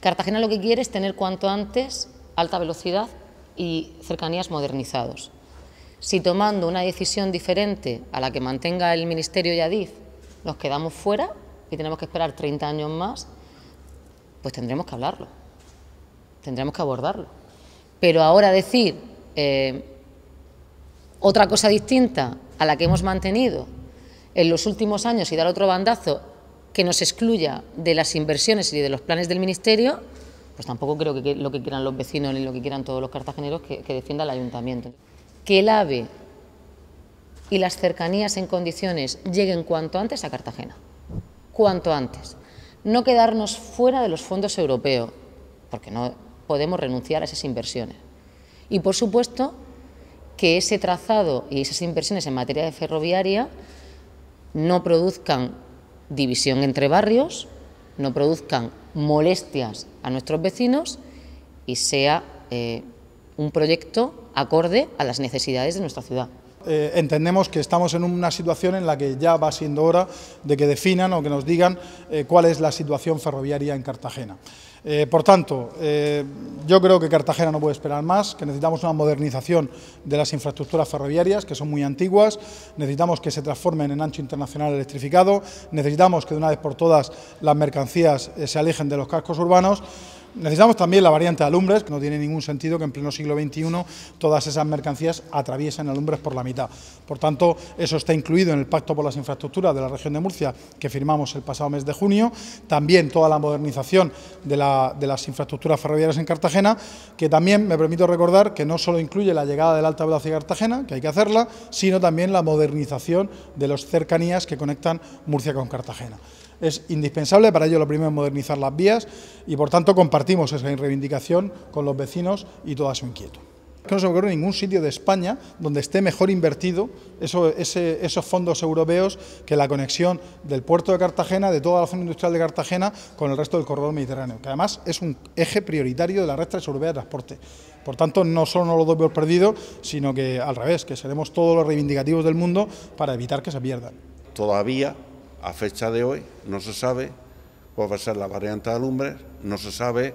Cartagena lo que quiere es tener cuanto antes alta velocidad y cercanías modernizados. Si tomando una decisión diferente a la que mantenga el Ministerio y ADIF nos quedamos fuera y tenemos que esperar 30 años más, pues tendremos que hablarlo, tendremos que abordarlo. Pero ahora decir eh, otra cosa distinta a la que hemos mantenido en los últimos años y dar otro bandazo que nos excluya de las inversiones y de los planes del Ministerio, pues tampoco creo que lo que quieran los vecinos ni lo que quieran todos los cartageneros que, defienda el Ayuntamiento. Que el AVE y las cercanías en condiciones lleguen cuanto antes a Cartagena, cuanto antes. No quedarnos fuera de los fondos europeos, porque no podemos renunciar a esas inversiones. Y, por supuesto, que ese trazado y esas inversiones en materia de ferroviaria no produzcan división entre barrios, no produzcan molestias a nuestros vecinos y sea eh, un proyecto acorde a las necesidades de nuestra ciudad. Eh, entendemos que estamos en una situación en la que ya va siendo hora de que definan o que nos digan eh, cuál es la situación ferroviaria en Cartagena. Eh, por tanto, yo creo que Cartagena no puede esperar más, que necesitamos una modernización de las infraestructuras ferroviarias, que son muy antiguas, necesitamos que se transformen en ancho internacional electrificado, necesitamos que de una vez por todas las mercancías se alejen de los cascos urbanos. Necesitamos también la variante de alumbres, que no tiene ningún sentido que en pleno siglo XXI todas esas mercancías atraviesen alumbres por la mitad. Por tanto, eso está incluido en el Pacto por las Infraestructuras de la región de Murcia, que firmamos el pasado mes de junio. También toda la modernización de, las infraestructuras ferroviarias en Cartagena, que también me permito recordar que no solo incluye la llegada del alta velocidad a Cartagena, que hay que hacerla, sino también la modernización de las cercanías que conectan Murcia con Cartagena es indispensable. Para ello lo primero es modernizar las vías y por tanto compartimos esa reivindicación con los vecinos y toda su inquietud no se me ocurre ningún sitio de España donde esté mejor invertido esos fondos europeos que la conexión del puerto de Cartagena, de toda la zona industrial de Cartagena, con el resto del corredor mediterráneo, que además es un eje prioritario de la red transeuropea de transporte. Por tanto, no solo no lo doy perdido, sino que al revés, que seremos todos los reivindicativos del mundo para evitar que se pierdan. Todavía a fecha de hoy no se sabe cuál va a ser la variante de Alumbres, no se sabe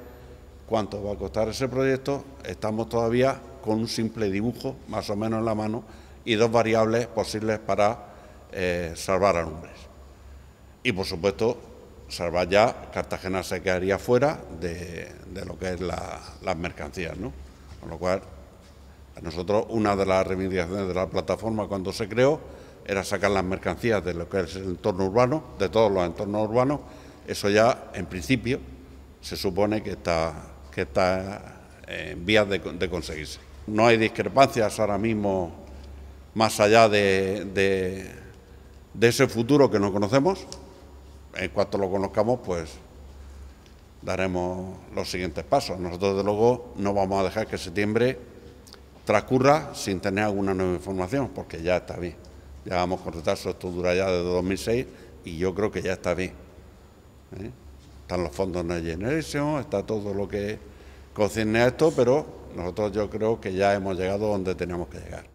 cuánto va a costar ese proyecto, estamos todavía con un simple dibujo más o menos en la mano y dos variables posibles para eh, salvar Alumbres. Y por supuesto, salvar ya Cartagena se quedaría fuera de, lo que es las mercancías, ¿no? Con lo cual, a nosotros una de las reivindicaciones de la plataforma cuando se creó era sacar las mercancías de lo que es el entorno urbano, de todos los entornos urbanos. Eso ya, en principio, se supone que está, que está en vías de, conseguirse. No hay discrepancias ahora mismo más allá de, ese futuro que no conocemos. En cuanto lo conozcamos, pues daremos los siguientes pasos. Nosotros, desde luego, no vamos a dejar que septiembre transcurra sin tener alguna nueva información, porque ya está bien. Ya vamos con retraso, esto dura ya desde 2006 y yo creo que ya está bien. ¿eh? Están los fondos de Generation, está todo lo que concierne a esto, pero nosotros yo creo que ya hemos llegado donde tenemos que llegar.